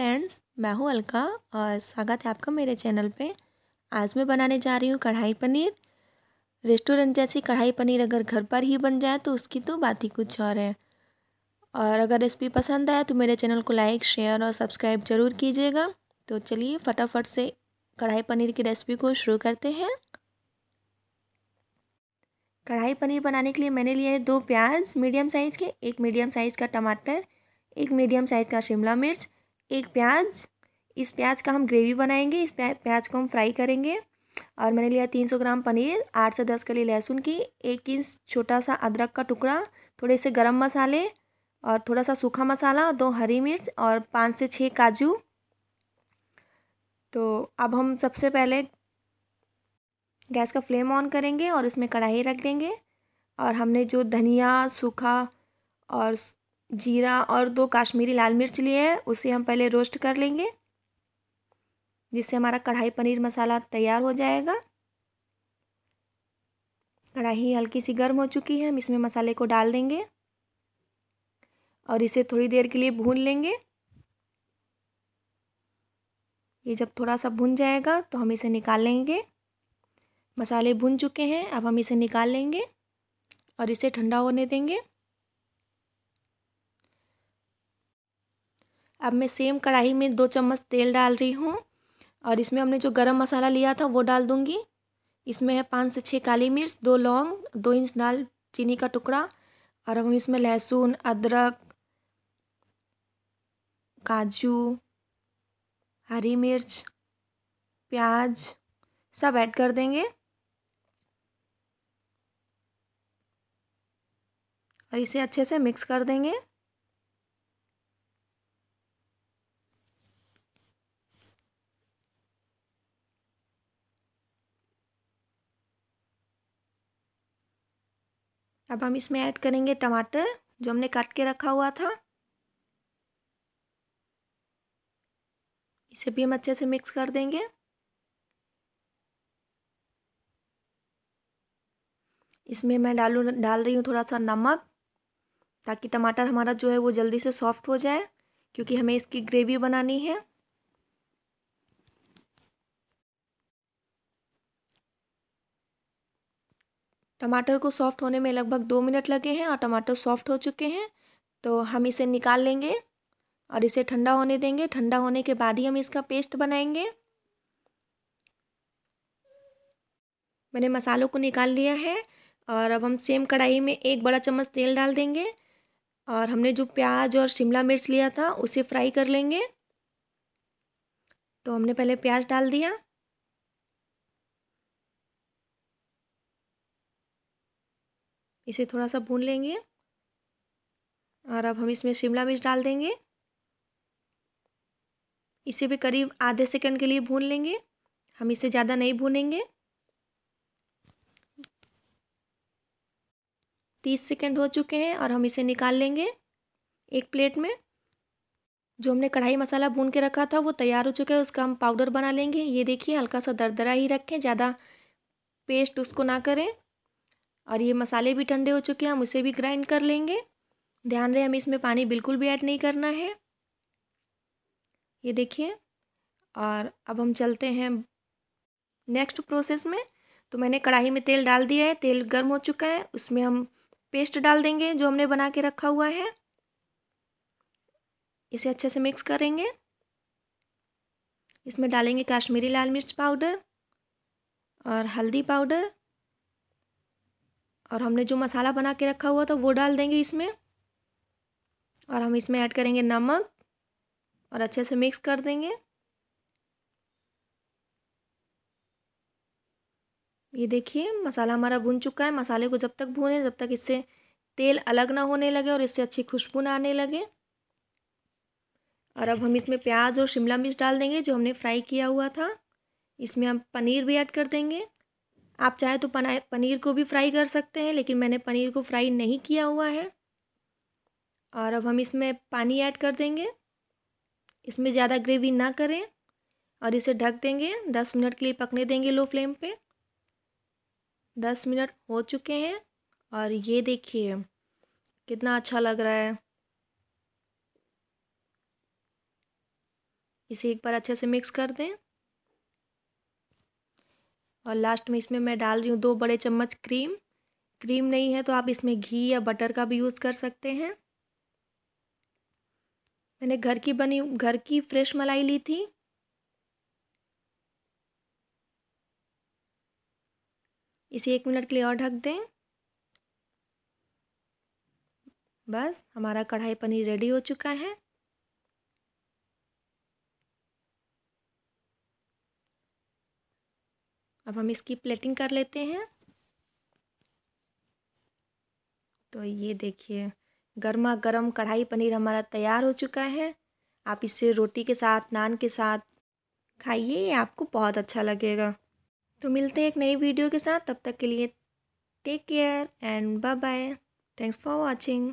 friends मैं हूँ अलका और स्वागत है आपका मेरे चैनल पे आज मैं बनाने जा रही हूँ कढ़ाई पनीर रेस्टोरेंट जैसी कढ़ाई पनीर अगर घर पर ही बन जाए तो उसकी तो बात ही कुछ और है और अगर रेसिपी पसंद आए तो मेरे चैनल को लाइक शेयर और सब्सक्राइब ज़रूर कीजिएगा तो चलिए फटाफट से कढ़ाई पनीर की रेसिपी को शुरू करते हैं कढ़ाई पनीर बनाने के लिए मैंने लिए दो प्याज मीडियम साइज़ के एक मीडियम साइज़ का टमाटर एक मीडियम साइज़ का शिमला मिर्च एक प्याज इस प्याज का हम ग्रेवी बनाएंगे इस प्याज को हम फ्राई करेंगे और मैंने लिया तीन सौ ग्राम पनीर आठ से दस कली लहसुन की एक इंच छोटा सा अदरक का टुकड़ा थोड़े से गरम मसाले और थोड़ा सा सूखा मसाला दो हरी मिर्च और पाँच से छः काजू तो अब हम सबसे पहले गैस का फ्लेम ऑन करेंगे और इसमें कढ़ाई रख देंगे और हमने जो धनिया सूखा और जीरा और दो काश्मीरी लाल मिर्च लिए है उसे हम पहले रोस्ट कर लेंगे जिससे हमारा कढ़ाई पनीर मसाला तैयार हो जाएगा कढ़ाई हल्की सी गर्म हो चुकी है हम इसमें मसाले को डाल देंगे और इसे थोड़ी देर के लिए भून लेंगे ये जब थोड़ा सा भुन जाएगा तो हम इसे निकाल लेंगे मसाले भुन चुके हैं अब हम इसे निकाल लेंगे और इसे ठंडा होने देंगे अब मैं सेम कढ़ाई में दो चम्मच तेल डाल रही हूँ और इसमें हमने जो गरम मसाला लिया था वो डाल दूँगी इसमें है पाँच से छः काली मिर्च दो लौंग दो इंच दाल चीनी का टुकड़ा और हम इसमें लहसुन अदरक काजू हरी मिर्च प्याज सब ऐड कर देंगे और इसे अच्छे से मिक्स कर देंगे अब हम इसमें ऐड करेंगे टमाटर जो हमने काट के रखा हुआ था इसे भी हम अच्छे से मिक्स कर देंगे इसमें मैं डालू डाल रही हूँ थोड़ा सा नमक ताकि टमाटर हमारा जो है वो जल्दी से सॉफ्ट हो जाए क्योंकि हमें इसकी ग्रेवी बनानी है टमाटर को सॉफ्ट होने में लगभग दो मिनट लगे हैं और टमाटर सॉफ्ट हो चुके हैं तो हम इसे निकाल लेंगे और इसे ठंडा होने देंगे ठंडा होने के बाद ही हम इसका पेस्ट बनाएंगे मैंने मसालों को निकाल लिया है और अब हम सेम कढ़ाई में एक बड़ा चम्मच तेल डाल देंगे और हमने जो प्याज और शिमला मिर्च लिया था उसे फ्राई कर लेंगे तो हमने पहले प्याज डाल दिया इसे थोड़ा सा भून लेंगे और अब हम इसमें शिमला मिर्च डाल देंगे इसे भी करीब आधे सेकंड के लिए भून लेंगे हम इसे ज़्यादा नहीं भूनेंगे तीस सेकंड हो चुके हैं और हम इसे निकाल लेंगे एक प्लेट में जो हमने कढ़ाई मसाला भून के रखा था वो तैयार हो चुका है उसका हम पाउडर बना लेंगे ये देखिए हल्का सा दरदरा ही रखें ज़्यादा पेस्ट उसको ना करें और ये मसाले भी ठंडे हो चुके हैं हम उसे भी ग्राइंड कर लेंगे ध्यान रहे हमें इसमें पानी बिल्कुल भी ऐड नहीं करना है ये देखिए और अब हम चलते हैं नेक्स्ट प्रोसेस में तो मैंने कढ़ाई में तेल डाल दिया है तेल गर्म हो चुका है उसमें हम पेस्ट डाल देंगे जो हमने बना के रखा हुआ है इसे अच्छे से मिक्स करेंगे इसमें डालेंगे काश्मीरी लाल मिर्च पाउडर और हल्दी पाउडर और हमने जो मसाला बना के रखा हुआ था वो डाल देंगे इसमें और हम इसमें ऐड करेंगे नमक और अच्छे से मिक्स कर देंगे ये देखिए मसाला हमारा भुन चुका है मसाले को जब तक भूने जब तक इससे तेल अलग ना होने लगे और इससे अच्छी खुशबू ना आने लगे और अब हम इसमें प्याज और शिमला मिर्च डाल देंगे जो हमने फ्राई किया हुआ था इसमें हम पनीर भी ऐड कर देंगे आप चाहे तो पनीर को भी फ्राई कर सकते हैं लेकिन मैंने पनीर को फ्राई नहीं किया हुआ है और अब हम इसमें पानी ऐड कर देंगे इसमें ज़्यादा ग्रेवी ना करें और इसे ढक देंगे दस मिनट के लिए पकने देंगे लो फ्लेम पे दस मिनट हो चुके हैं और ये देखिए कितना अच्छा लग रहा है इसे एक बार अच्छे से मिक्स कर दें और लास्ट में इसमें मैं डाल रही हूँ दो बड़े चम्मच क्रीम क्रीम नहीं है तो आप इसमें घी या बटर का भी यूज़ कर सकते हैं मैंने घर की बनी घर की फ्रेश मलाई ली थी इसे एक मिनट के लिए और ढक दें बस हमारा कढ़ाई पनीर रेडी हो चुका है अब हम इसकी प्लेटिंग कर लेते हैं तो ये देखिए गर्मा गर्म कढ़ाई पनीर हमारा तैयार हो चुका है आप इसे रोटी के साथ नान के साथ खाइए आपको बहुत अच्छा लगेगा तो मिलते हैं एक नई वीडियो के साथ तब तक के लिए take care and bye bye thanks for watching